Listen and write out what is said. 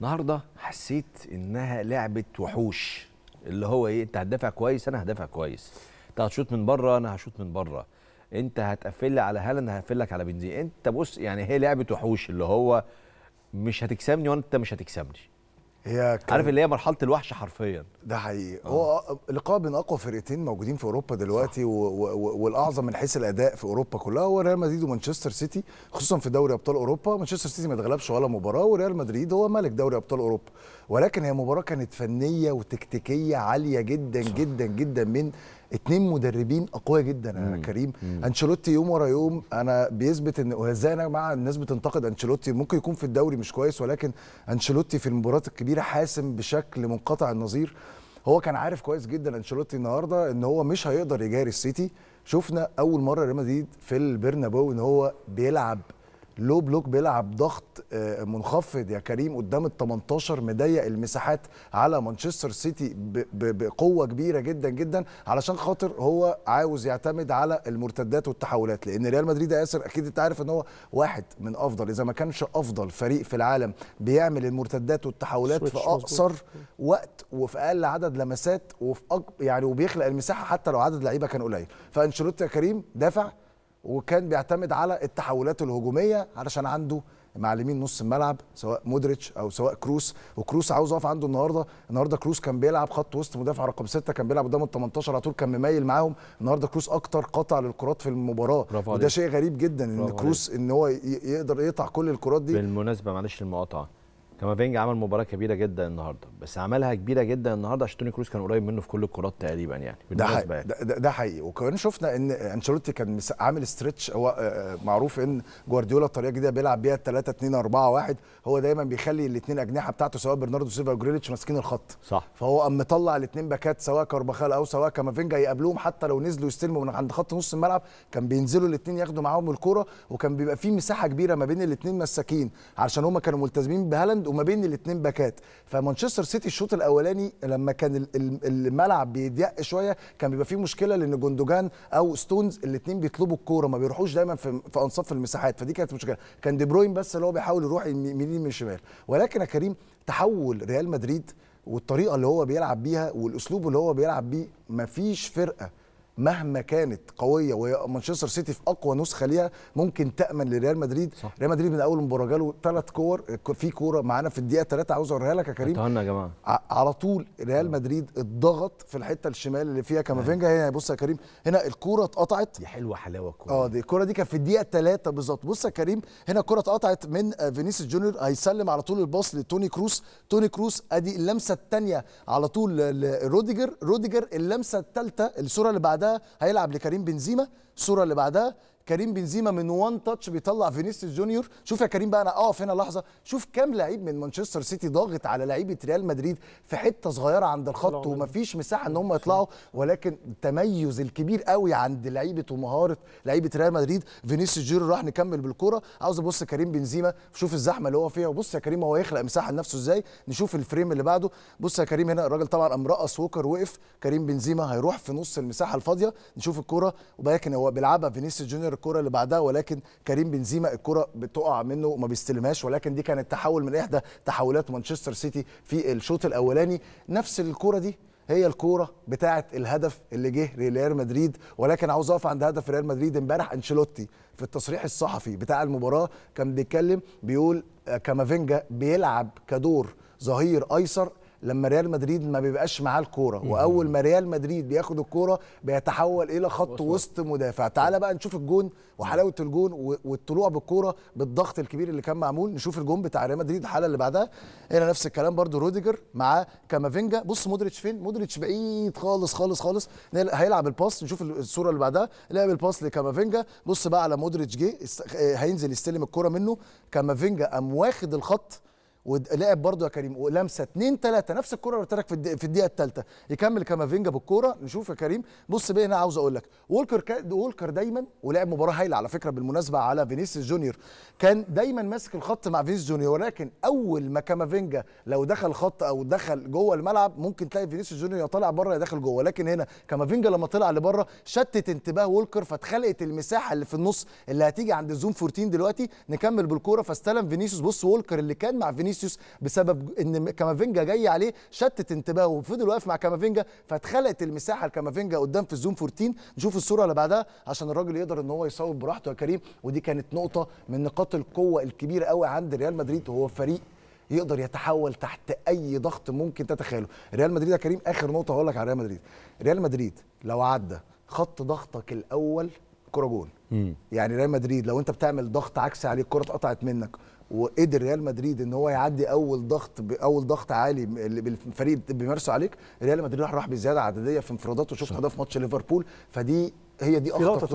النهارده حسيت انها لعبه وحوش اللي هو ايه انت هتدافع كويس انا هدافع كويس انت هتشوط من بره انا هشوط من بره انت هتقفل لي على هالاند هقفل لك على بنزيما انت بص يعني هي لعبه وحوش اللي هو مش هتكسبني وانت مش هتكسبني هي كان... عارف اللي هي مرحله الوحش حرفيا ده حقيقي آه. هو لقاء بين اقوى فرقتين موجودين في اوروبا دلوقتي و... و... والاعظم من حيث الاداء في اوروبا كلها هو ريال مدريد ومانشستر سيتي خصوصا في دوري ابطال اوروبا مانشستر سيتي ما اتغلبش ولا مباراه وريال مدريد هو ملك دوري ابطال اوروبا ولكن هي مباراه كانت فنيه وتكتيكيه عاليه جدا صح. جدا جدا من اتنين مدربين اقوياء جدا يا كريم مم. انشيلوتي يوم ورا يوم انا بيثبت ان ازاي مع الناس بتنتقد انشيلوتي ممكن يكون في الدوري مش كويس ولكن انشيلوتي في المباريات الكبيره كبيره حاسم بشكل منقطع النظير هو كان عارف كويس جدا انشيلوتي النهارده ان هو مش هيقدر يجاري السيتي شفنا اول مره ريال مدريد في البرنابو ان هو بيلعب لو بلوك بيلعب ضغط آه، منخفض يا كريم قدام ال 18 مضيق المساحات على مانشستر سيتي بقوه كبيره جدا جدا علشان خاطر هو عاوز يعتمد على المرتدات والتحولات لان ريال مدريد يا ياسر اكيد انت عارف ان هو واحد من افضل اذا ما كانش افضل فريق في العالم بيعمل المرتدات والتحولات في اقصر وقت وفي اقل عدد لمسات وفي أج... يعني وبيخلق المساحه حتى لو عدد لعيبه كان قليل فانشيلوتي يا كريم دافع وكان بيعتمد على التحولات الهجوميه علشان عنده معلمين نص الملعب سواء مودريتش او سواء كروس وكروس عاوز اقف عنده النهارده النهارده كروس كان بيلعب خط وسط مدافع رقم ستة كان بيلعب قدام ال 18 على طول كان مميل معاهم النهارده كروس اكتر قطع للكرات في المباراه وده شيء غريب جدا ان كروس ان هو يقدر يقطع كل الكرات دي بالمناسبه معلش المقاطعه كافينجا عمل مباراه كبيره جدا النهارده بس عملها كبيره جدا النهارده عشان توني كروس كان قريب منه في كل الكرات تقريبا يعني ده حقيقي يعني. ده, ده حقيقي وكمان شفنا ان انشيلوتي كان عامل ستريتش هو آه، آه، معروف ان جوارديولا الطريقه الجديده بيلعب بيها 3 2 4 1 هو دايما بيخلي الاثنين اجنحه بتاعته سواء برناردو سيلفا وجريليتش ماسكين الخط صح فهو قام مطلع الاثنين باكات سواء كارباخال او سواء كافينجا يقابلوهم حتى لو نزلوا يستلموا من عند خط نص الملعب كان بينزلوا الاثنين ياخدوا معاهم الكوره وكان بيبقى في مساحه كبيره ما بين الاثنين مساكين علشان هم كانوا ملتزمين بهالاند وما بين الاثنين باكات فمانشستر سيتي الشوط الاولاني لما كان الملعب بيضيق شويه كان بيبقى فيه مشكله لان جوندوجان او ستونز الاثنين بيطلبوا الكوره ما بيروحوش دايما في في انصاف المساحات فدي كانت مشكله كان دي بروين بس اللي هو بيحاول يروح يمين من شمال ولكن يا كريم تحول ريال مدريد والطريقه اللي هو بيلعب بيها والاسلوب اللي هو بيلعب بيه مفيش فرقه مهما كانت قويه ومانشستر سيتي في اقوى نسخه ليها ممكن تامن لريال مدريد صح. ريال مدريد من اول مباراه جاله ثلاث كور في كوره معانا في الدقيقه ثلاثة عاوز اوريها لك يا كريم اتهنى يا جماعه على طول ريال مدريد اتضغط في الحته الشمال اللي فيها كامافينجا هنا بص يا كريم هنا الكوره اتقطعت دي حلوه حلاوه الكوره اه دي الكوره دي كانت في الدقيقه ثلاثة بالظبط بص يا كريم هنا الكوره اتقطعت من فينيسيوس جونيور هيسلم على طول الباص لتوني كروس توني كروس ادي اللمسه الثانيه على طول لروديجر روديجر اللمسه الثالثه الصوره اللي بعدها بعدها هيلعب لكريم بنزيما الصوره اللي بعدها كريم بنزيما من وان تاتش بيطلع فينيسيوس جونيور شوف يا كريم بقى انا اقف هنا لحظه شوف كام لعيب من مانشستر سيتي ضاغط على لعيبه ريال مدريد في حته صغيره عند الخط ومفيش مساحه ان هم يطلعوا ولكن التميز الكبير قوي عند لعيبه ومهاره لعيبه ريال مدريد فينيسيوس جونيور راح نكمل بالكوره عاوز ابص كريم بنزيما شوف الزحمه اللي هو فيها وبص يا كريم هو يخلق مساحه لنفسه ازاي نشوف الفريم اللي بعده بص يا كريم هنا الراجل طبعا قام رقص ووكر وقف كريم بنزيما هيروح في نص المساحه الفاضيه نشوف الكوره ولكن هو بيلعبها فينيسيوس جونيور الكره اللي بعدها ولكن كريم بنزيما الكره بتقع منه وما بيستلمهاش ولكن دي كانت تحول من احدى تحولات مانشستر سيتي في الشوط الاولاني نفس الكره دي هي الكوره بتاعه الهدف اللي جه لريال مدريد ولكن عاوز اقف عند هدف ريال مدريد امبارح انشيلوتي في التصريح الصحفي بتاع المباراه كان بيتكلم بيقول آه، كامافينجا بيلعب كدور ظهير ايسر لما ريال مدريد ما بيبقاش معاه الكوره واول ما ريال مدريد بياخد الكوره بيتحول الى خط وسط مدافع تعال بقى نشوف الجون وحلاوه الجون والطلوع بالكوره بالضغط الكبير اللي كان معمول نشوف الجون بتاع ريال مدريد الحاله اللي بعدها هنا نفس الكلام برده روديجر مع كامافينجا بص مودريتش فين مودريتش بعيد خالص خالص خالص هيلعب الباس نشوف الصوره اللي بعدها لعب الباس لكامافينجا بص بقى على مودريتش جه آه، هينزل يستلم الكوره منه كامافينجا قام واخد الخط ولعب برضه يا كريم ولمسه 2 3 نفس الكره اللي قلت لك في الدقيقه الثالثه يكمل كامافينجا بالكوره نشوف يا كريم بص بقى هنا عاوز اقول لك وولكر كا... وولكر دايما ولعب مباراه هايله على فكره بالمناسبه على فينيسيوس جونيور كان دايما ماسك الخط مع فينيسيوس جونيور ولكن اول ما كامافينجا لو دخل خط او دخل جوه الملعب ممكن تلاقي فينيسيوس جونيور يا طالع بره يا داخل جوه لكن هنا كامافينجا لما طلع لبره شتت انتباه وولكر فاتخلقت المساحه اللي في النص اللي هتيجي عند الزوم 14 دلوقتي نكمل بالكوره فاستلم فينيسيوس بص وولكر اللي كان مع فينيسيوس فينيسيوس بسبب ان كامافينجا جاي عليه شتت انتباهه وفضل واقف مع كامافينجا فاتخلقت المساحه لكامافينجا قدام في الزوم 14 نشوف الصوره اللي بعدها عشان الراجل يقدر ان هو يصوب براحته يا كريم ودي كانت نقطه من نقاط القوه الكبيره قوي عند ريال مدريد وهو فريق يقدر يتحول تحت اي ضغط ممكن تتخيله ريال مدريد يا كريم اخر نقطه هقول لك على ريال مدريد ريال مدريد لو عدى خط ضغطك الاول كره جون يعني ريال مدريد لو انت بتعمل ضغط عكسي عليه الكره اتقطعت منك وقدر ريال مدريد ان هو يعدي اول ضغط اول ضغط عالي اللي بالفريق بيمارسه عليك ريال مدريد راح راح بزياده عدديه في انفراداته شفنا ده في ماتش ليفربول فدي هي دي اخطر